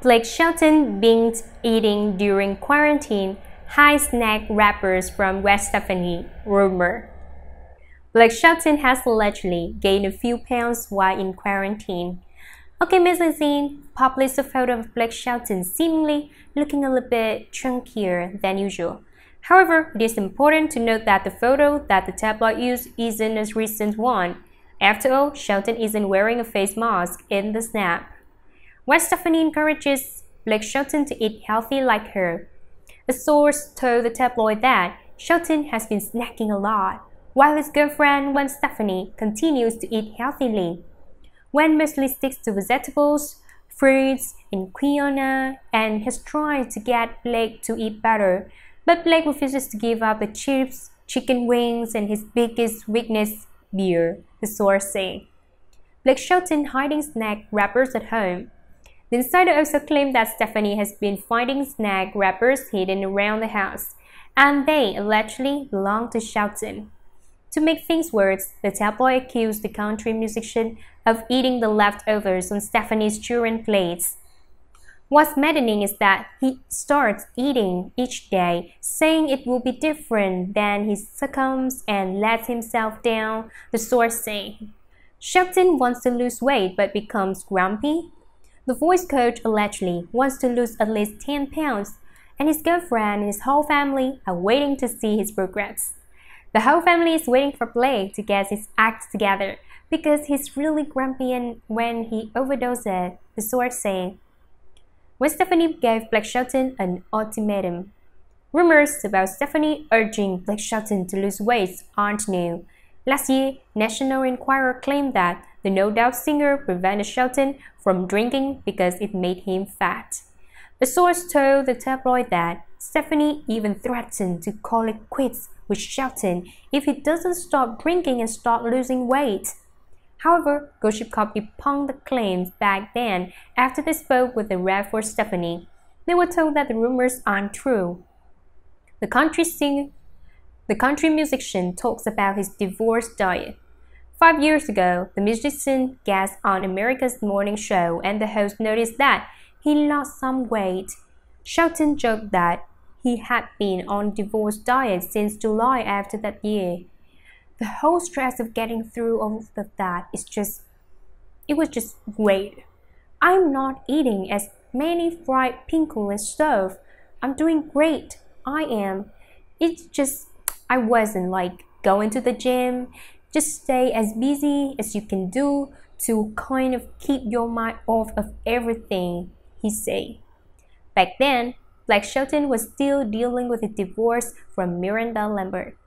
Blake Shelton binged eating during quarantine high snack wrappers from West Stephanie, rumor. Blake Shelton has allegedly gained a few pounds while in quarantine. Okay, Miss Lizine published a photo of Blake Shelton seemingly looking a little bit chunkier than usual. However, it is important to note that the photo that the tabloid used isn't a recent one. After all, Shelton isn't wearing a face mask in the snap. When Stephanie encourages Blake Shelton to eat healthy like her, a source told the tabloid that Shelton has been snacking a lot, while his girlfriend West Stephanie continues to eat healthily. West mostly sticks to vegetables, fruits, and quinoa, and has tried to get Blake to eat better, but Blake refuses to give up the chips, chicken wings, and his biggest weakness, beer, the source said. Blake Shelton hiding snack wrappers at home the insider also claimed that Stephanie has been finding snack wrappers hidden around the house, and they allegedly belong to Shelton. To make things worse, the tabloid accused the country musician of eating the leftovers on Stephanie's children plates. What's maddening is that he starts eating each day, saying it will be different, then he succumbs and lets himself down, the source say. Shelton wants to lose weight but becomes grumpy, the voice coach allegedly wants to lose at least 10 pounds, and his girlfriend and his whole family are waiting to see his progress. The whole family is waiting for Blake to get his act together because he's really grumpy and when he overdoses, the source say. When Stephanie gave Blake Shelton an ultimatum, rumors about Stephanie urging Blake Shelton to lose weight aren't new. Last year, National Enquirer claimed that the No Doubt singer prevented Shelton from drinking because it made him fat. The source told the tabloid that Stephanie even threatened to call it quits with Shelton if he doesn't stop drinking and start losing weight. However, Gossip copy debunked the claims back then after they spoke with the rep for Stephanie. They were told that the rumors aren't true. The country singer the country musician talks about his divorce diet. Five years ago, the musician guest on America's morning show and the host noticed that he lost some weight. Shelton joked that he had been on divorce diet since July after that year. The whole stress of getting through all of that is just it was just great. I'm not eating as many fried pinkle and stuff. I'm doing great. I am. It's just I wasn't like going to the gym. Just stay as busy as you can do to kind of keep your mind off of everything he said. Back then, Black Shelton was still dealing with a divorce from Miranda Lambert.